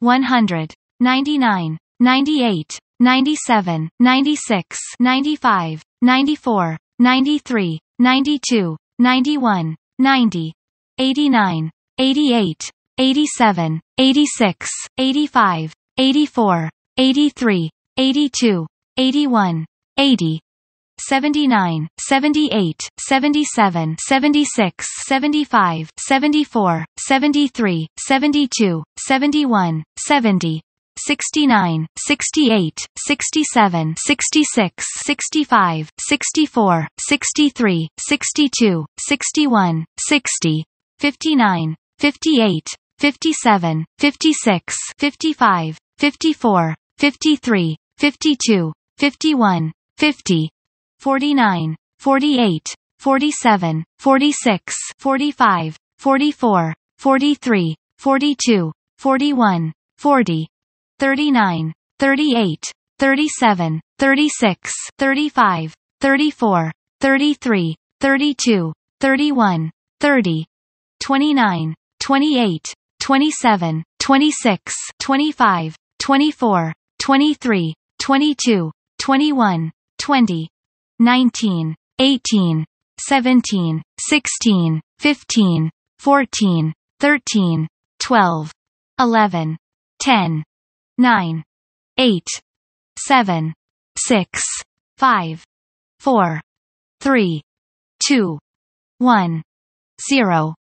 100, 99, 98, 97, 96, 95, 94, 93, 92, 91, 90, 89, 88, 87, 86, 85, 84, 83, 82, 81, 80, 79, 78, 77, 76, 75, 74, 73, 72, 71, 70, 69, 68, 67, 66, 65, 64, 63, 62, 61, 60, 59, 58, 57, 56, 55, 54, 53, 52, 51, 50, 49, 48, 47, 46, 45, 44, 43, 42, 41, 40, 39, 38, 37, 36, 35, 34, 33, 32, 31, 30, 29, 28, 27, 26, 25, 24, 23, 22, 21, 20, 19, 18, 17, 16, 15, 14, 13, 12, 11, 10, 9, 8, 7, 6, 5, 4, 3, 2, 1, 0.